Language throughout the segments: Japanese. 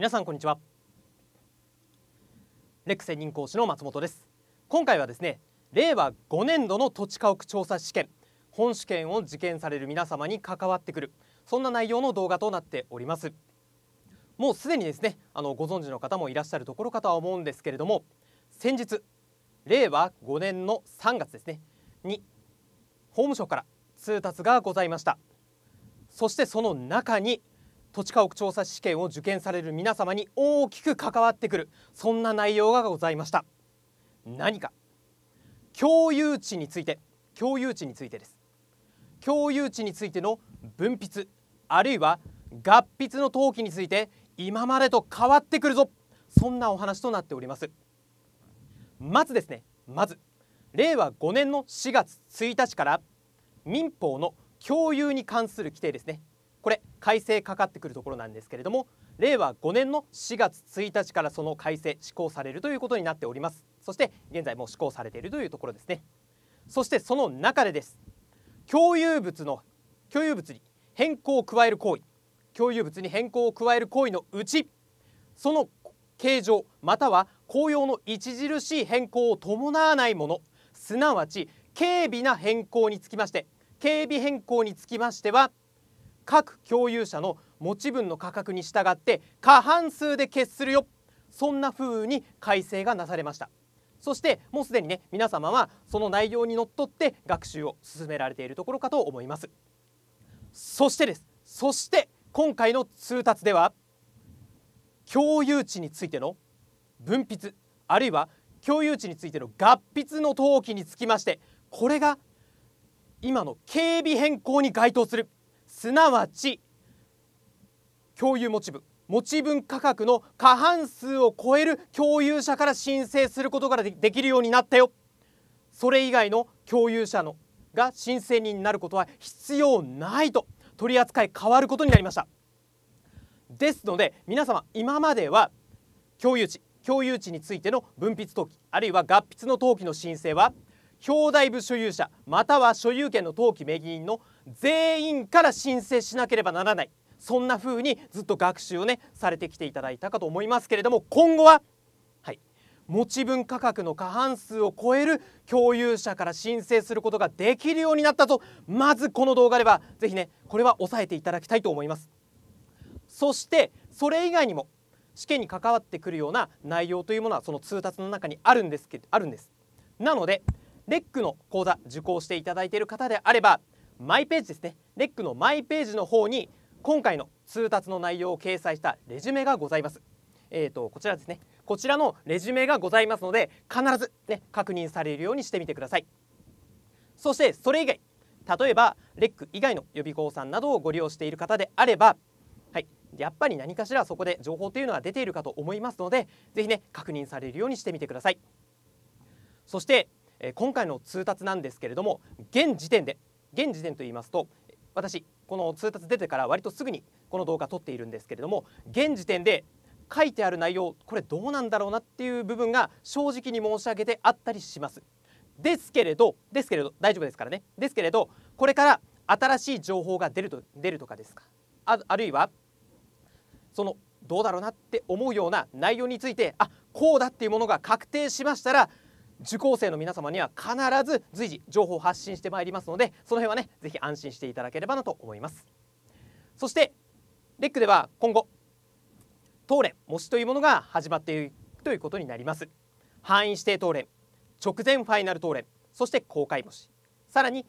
皆さんこんにちはレック専任講師の松本です今回はですね令和5年度の土地家屋調査試験本試験を受験される皆様に関わってくるそんな内容の動画となっておりますもうすでにですねあのご存知の方もいらっしゃるところかとは思うんですけれども先日令和5年の3月ですねに法務省から通達がございましたそしてその中に土地家屋調査試験を受験される皆様に大きく関わってくるそんな内容がございました何か共有地について共有地についてです共有地についての分泌あるいは合筆の登記について今までと変わってくるぞそんなお話となっておりますまずですねまず令和5年の4月1日から民法の共有に関する規定ですね改正かかってくるところなんですけれども令和5年の4月1日からその改正施行されるということになっておりますそして現在も施行されているというところですねそしてその中でです共有物の共有物に変更を加える行為共有物に変更を加える行為のうちその形状または公用の著しい変更を伴わないものすなわち軽微な変更につきまして軽微変更につきましては各共有者の持ち分の価格に従って過半数で決するよそんな風に改正がなされましたそしてもうすでにね皆様はその内容にのっとって学習を進められているところかと思いますそしてですそして今回の通達では共有地についての分泌あるいは共有地についての合筆の登記につきましてこれが今の警備変更に該当するすなわち共有持ち分持ち分価格の過半数を超える共有者から申請することができるようになったよそれ以外の共有者のが申請人になることは必要ないと取り扱い変わることになりましたですので皆様今までは共有地共有地についての分泌登記あるいは合筆の登記の申請は表題部所有者または所有権の登記名義人の全員から申請しなければならないそんな風にずっと学習をねされてきていただいたかと思いますけれども今後は、はい、持ち分価格の過半数を超える共有者から申請することができるようになったとまずこの動画ではぜひねこれは押さえていただきたいと思います。そしてそれ以外にも試験に関わってくるような内容というものはその通達の中にあるんですけあるんです。なのでレックの講座受講していただいている方であればマイページですねレックのマイページの方に今回の通達の内容を掲載したレジュメがございます。えーと、こちらですねこちらのレジュメがございますので必ず、ね、確認されるようにしてみてくださいそしてそれ以外例えばレック以外の予備校さんなどをご利用している方であれば、はい、やっぱり何かしらそこで情報というのは出ているかと思いますのでぜひね確認されるようにしてみてくださいそしてえ今回の通達なんですけれども現時点で現時点と言いますと私この通達出てから割とすぐにこの動画撮っているんですけれども現時点で書いてある内容これどうなんだろうなっていう部分が正直に申し上げてあったりしますですけれどですけれど大丈夫ですからねですけれどこれから新しい情報が出ると出るとかですかあるいはそのどうだろうなって思うような内容についてあこうだっていうものが確定しましたら受講生の皆様には必ず随時情報を発信してまいりますのでその辺はね是非安心していただければなと思いますそしてレックでは今後東連模試というものが始まっているということになります範囲指定東連直前ファイナル東連そして公開模試さらに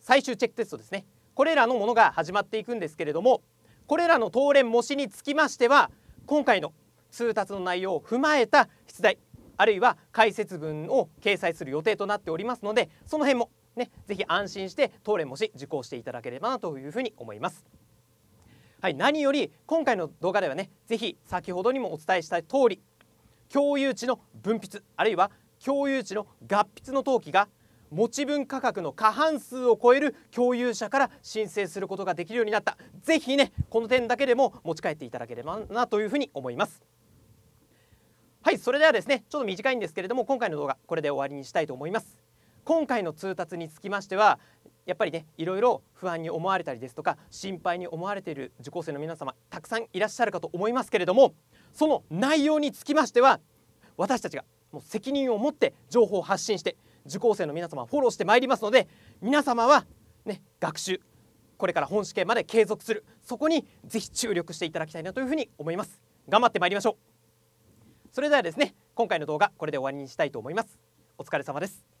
最終チェックテストですねこれらのものが始まっていくんですけれどもこれらの東連模試につきましては今回の通達の内容を踏まえた出題あるいは解説文を掲載する予定となっておりますのでその辺もねぜひ安心して当連模試受講していただければなというふうに思います。はい、何より今回の動画ではねぜひ先ほどにもお伝えした通り共有地の分泌あるいは共有地の合筆の登記が持ち分価格の過半数を超える共有者から申請することができるようになったぜひねこの点だけでも持ち帰っていただければなというふうに思いますはいそれではですねちょっと短いんですけれども今回の動画これで終わりにしたいと思います今回の通達につきましてはやっぱりねいろいろ不安に思われたりですとか心配に思われている受講生の皆様たくさんいらっしゃるかと思いますけれどもその内容につきましては私たちがもう責任を持って情報を発信して受講生の皆様フォローしてまいりますので皆様は、ね、学習これから本試験まで継続するそこにぜひ注力していただきたいなというふうに思います頑張ってまいりましょうそれではですね今回の動画これで終わりにしたいと思いますお疲れ様です